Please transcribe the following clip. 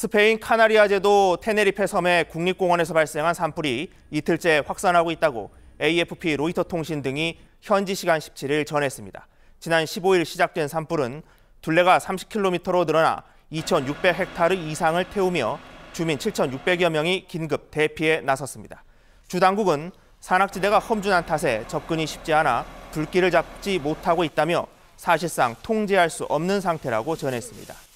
스페인 카나리아 제도 테네리페 섬의 국립공원에서 발생한 산불이 이틀째 확산하고 있다고 AFP 로이터 통신 등이 현지 시간 17일 전했습니다. 지난 15일 시작된 산불은 둘레가 30km로 늘어나 2,600헥타르 이상을 태우며 주민 7,600여 명이 긴급 대피에 나섰습니다. 주 당국은 산악지대가 험준한 탓에 접근이 쉽지 않아 불길을 잡지 못하고 있다며 사실상 통제할 수 없는 상태라고 전했습니다.